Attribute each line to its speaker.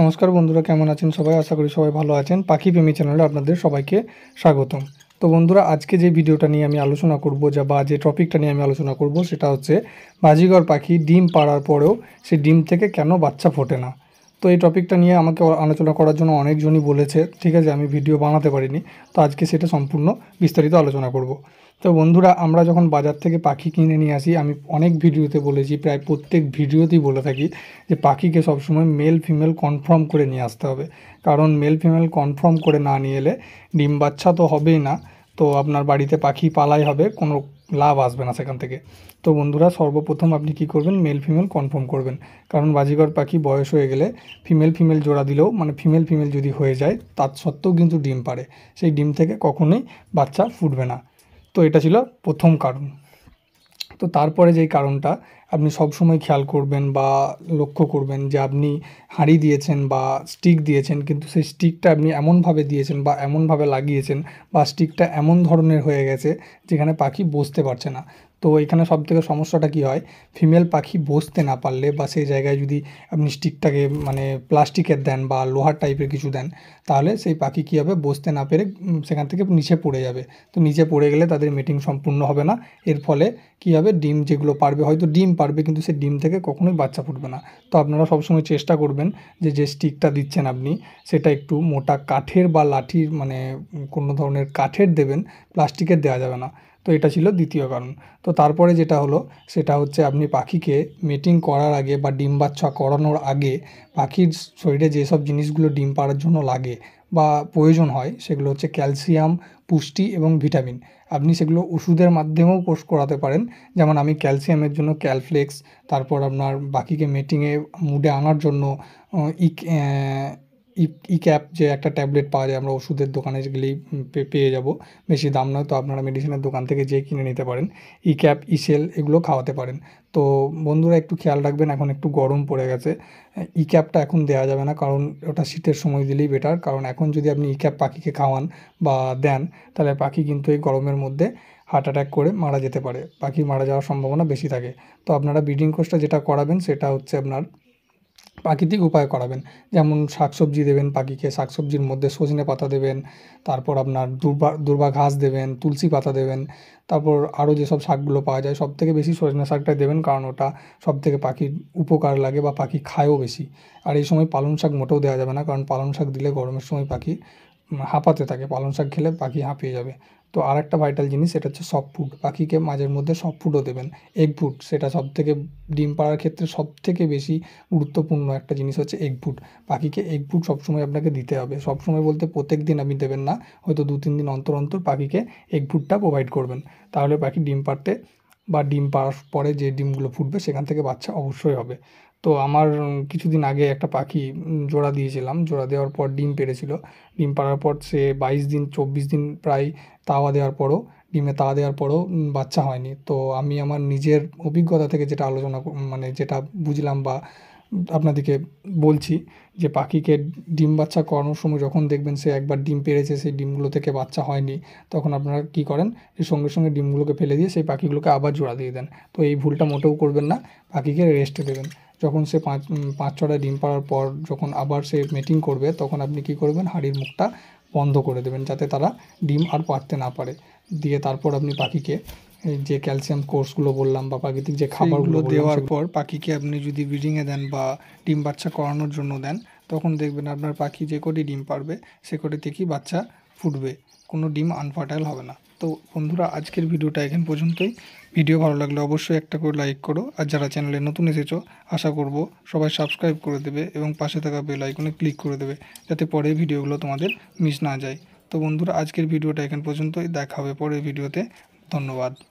Speaker 1: নমস্কার বন্ধুরা কেমন আছেন সবাই আশা করি সবাই ভালো আছেন পাখি প্রেমী চ্যানেলে আপনাদের সবাইকে স্বাগতম তো বন্ধুরা আজকে যে ভিডিওটা নিয়ে আমি আলোচনা করব যা বা যে টপিকটা নিয়ে আমি আলোচনা করব সেটা হচ্ছে বাজিগর পাখি ডিম পাড়ার পরেও সে ডিম থেকে কেন বাচ্চা ফোটে না তো এই টপিকটা নিয়ে আমাকে আলোচনা করার জন্য অনেকজনই বলেছে ঠিক আছে আমি ভিডিও বানাতে পারিনি তো আজকে সেটা সম্পূর্ণ বিস্তারিত আলোচনা করব তো বন্ধুরা আমরা যখন বাজার থেকে পাখি কিনে নিয়ে আসি আমি অনেক ভিডিওতে বলেছি প্রায় প্রত্যেক ভিডিওতেই বলে থাকি যে পাখিকে সবসময় মেল ফিমেল কনফার্ম করে নিয়ে আসতে হবে কারণ মেল ফিমেল কনফার্ম করে না নিয়ে এলে ডিম বাচ্চা তো হবেই না তো আপনার বাড়িতে পাখি পালাই হবে কোনো লাভ আসবে না সেখান থেকে তো বন্ধুরা সর্বপ্রথম আপনি কি করবেন মেল ফিমেল কনফার্ম করবেন কারণ বাজিগর পাখি বয়স হয়ে গেলে ফিমেল ফিমেল জোড়া দিলেও মানে ফিমেল ফিমেল যদি হয়ে যায় তার সত্ত্বেও কিন্তু ডিম পারে সেই ডিম থেকে কখনোই বাচ্চা ফুটবে না তো এটা ছিল প্রথম কারণ তো তারপরে যেই কারণটা আপনি সবসময় খেয়াল করবেন বা লক্ষ্য করবেন যে আপনি হাঁড়ি দিয়েছেন বা স্টিক দিয়েছেন কিন্তু সেই স্টিকটা আপনি এমনভাবে দিয়েছেন বা এমনভাবে লাগিয়েছেন বা স্টিকটা এমন ধরনের হয়ে গেছে যেখানে পাখি বসতে পারছে না তো এখানে সব থেকে সমস্যাটা কি হয় ফিমেল পাখি বসতে না পারলে বা সেই জায়গায় যদি আপনি স্টিকটাকে মানে প্লাস্টিকের দেন বা লোহার টাইপের কিছু দেন তাহলে সেই পাখি কী হবে বসতে না পেরে সেখান থেকে নিচে পড়ে যাবে তো নিচে পড়ে গেলে তাদের মিটিং সম্পূর্ণ হবে না এর ফলে কী হবে ডিম যেগুলো পারবে হয়তো ডিম পারবে কিন্তু সেই ডিম থেকে কখনোই বাচ্চা ফুটবে না তো আপনারা সবসময় চেষ্টা করবেন যে যে স্টিকটা দিচ্ছেন আপনি সেটা একটু মোটা কাঠের বা লাঠির মানে কোনো ধরনের কাঠের দেবেন প্লাস্টিকের দেওয়া যাবে না তো এটা ছিল দ্বিতীয় কারণ তো তারপরে যেটা হলো সেটা হচ্ছে আপনি পাখিকে মিটিং করার আগে বা ডিম বাচ্চা করানোর আগে পাখির শরীরে যেসব জিনিসগুলো ডিম পাড়ার জন্য লাগে বা প্রয়োজন হয় সেগুলো হচ্ছে ক্যালসিয়াম পুষ্টি এবং ভিটামিন আপনি সেগুলো ওষুধের মাধ্যমেও কোর্স করাতে পারেন যেমন আমি ক্যালসিয়ামের জন্য ক্যালফ্লেক্স তারপর আপনার বাকিকে মিটিংয়ে মুডে আনার জন্য ইক ই ক্যাপ যে একটা ট্যাবলেট পাওয়া যায় আমরা ওষুধের দোকানে গেলেই পেয়ে যাব বেশি দাম নয় তো আপনারা মেডিসিনের দোকান থেকে যে কিনে নিতে পারেন ই ক্যাপ ইসেল এগুলো খাওয়াতে পারেন তো বন্ধুরা একটু খেয়াল রাখবেন এখন একটু গরম পড়ে গেছে ই ক্যাপটা এখন দেওয়া যাবে না কারণ ওটা শীতের সময় দিলেই বেটার কারণ এখন যদি আপনি ই ক্যাপ পাখিকে খাওয়ান বা দেন তাহলে পাখি কিন্তু এই গরমের মধ্যে হার্ট অ্যাটাক করে মারা যেতে পারে পাখি মারা যাওয়ার সম্ভাবনা বেশি থাকে তো আপনারা ব্রিডিং কোর্সটা যেটা করাবেন সেটা হচ্ছে আপনার প্রাকৃতিক উপায় করাবেন যেমন শাকসবজি দেবেন পাখিকে শাকসবজির মধ্যে সজনে পাতা দেবেন তারপর আপনার দুর্বা দুর্বা ঘাস দেবেন তুলসী পাতা দেবেন তারপর আরও যেসব শাকগুলো পাওয়া যায় সব থেকে বেশি সজনে শাকটাই দেবেন কারণ ওটা সব থেকে পাখির উপকার লাগে বা পাখি খায়ও বেশি আর এই সময় পালং শাক মোটেও দেওয়া যাবে না কারণ পালং শাক দিলে গরমের সময় পাখি হাঁপাতে থাকে পালং শাক খেলে পাখি হাঁপিয়ে যাবে তো আর একটা ভাইটাল জিনিস সেটা হচ্ছে সফট ফুড পাখিকে মাঝের মধ্যে সফট ফুডও দেবেন এগ ফুড সেটা সব থেকে ডিম পাড়ার ক্ষেত্রে সব থেকে বেশি গুরুত্বপূর্ণ একটা জিনিস হচ্ছে এগ ফুড পাখিকে এগ ফুড সবসময় আপনাকে দিতে হবে সবসময় বলতে প্রত্যেক দিন আপনি দেবেন না হয়তো দু তিন দিন অন্তর অন্তর পাখিকে এগ ফুডটা প্রোভাইড করবেন তাহলে পাখি ডিম পাড়তে বা ডিম পাড়ার পরে যে ডিমগুলো ফুটবে সেখান থেকে বাচ্চা অবশ্যই হবে তো আমার কিছুদিন আগে একটা পাখি জোড়া দিয়েছিলাম জোড়া দেওয়ার পর ডিম পেরেছিল ডিম পাড়ার পর সে বাইশ দিন চব্বিশ দিন প্রায় তাওয়া দেওয়ার পরও ডিমে তাওয়া দেওয়ার পরও বাচ্চা হয়নি তো আমি আমার নিজের অভিজ্ঞতা থেকে যেটা আলোচনা মানে যেটা বুঝলাম বা আপনাদেরকে বলছি যে পাখিকে ডিম বাচ্চা করানোর সময় যখন দেখবেন সে একবার ডিম পেরেছে সেই ডিমগুলো থেকে বাচ্চা হয়নি তখন আপনারা কি করেন যে সঙ্গে সঙ্গে ডিমগুলোকে ফেলে দিয়ে সেই পাখিগুলোকে আবার জোড়া দিয়ে দেন তো এই ভুলটা মোটেও করবেন না পাখিকে রেস্টে দেবেন যখন সে পাঁচ পাঁচ ছটা ডিম পাড়ার পর যখন আবার সে মেটিং করবে তখন আপনি কি করবেন হাঁড়ির মুখটা বন্ধ করে দেবেন যাতে তারা ডিম আর পারতে না পারে দিয়ে তারপর আপনি পাখিকে যে ক্যালসিয়াম কোর্সগুলো বললাম বা প্রাকৃতিক যে খাবারগুলো দেওয়ার পর পাখিকে আপনি যদি ব্রিডিংয়ে দেন বা ডিম বাচ্চা করানোর জন্য দেন তখন দেখবেন আপনার পাখি যে কটি ডিম পারবে সে কটি থেকেই বাচ্চা ফুটবে কোনো ডিম আনফার্টাইল হবে না তো বন্ধুরা আজকের ভিডিওটা এখন পর্যন্তই ভিডিও ভালো লাগলে অবশ্যই একটা করে লাইক করো আর যারা চ্যানেলে নতুন এসেছো আশা করব সবাই সাবস্ক্রাইব করে দেবে এবং পাশে থাকা বেল আইকনে ক্লিক করে দেবে যাতে পরের ভিডিওগুলো তোমাদের মিস না যায় তো বন্ধুরা আজকের ভিডিওটা এখন পর্যন্তই দেখা হবে পরের ভিডিওতে ধন্যবাদ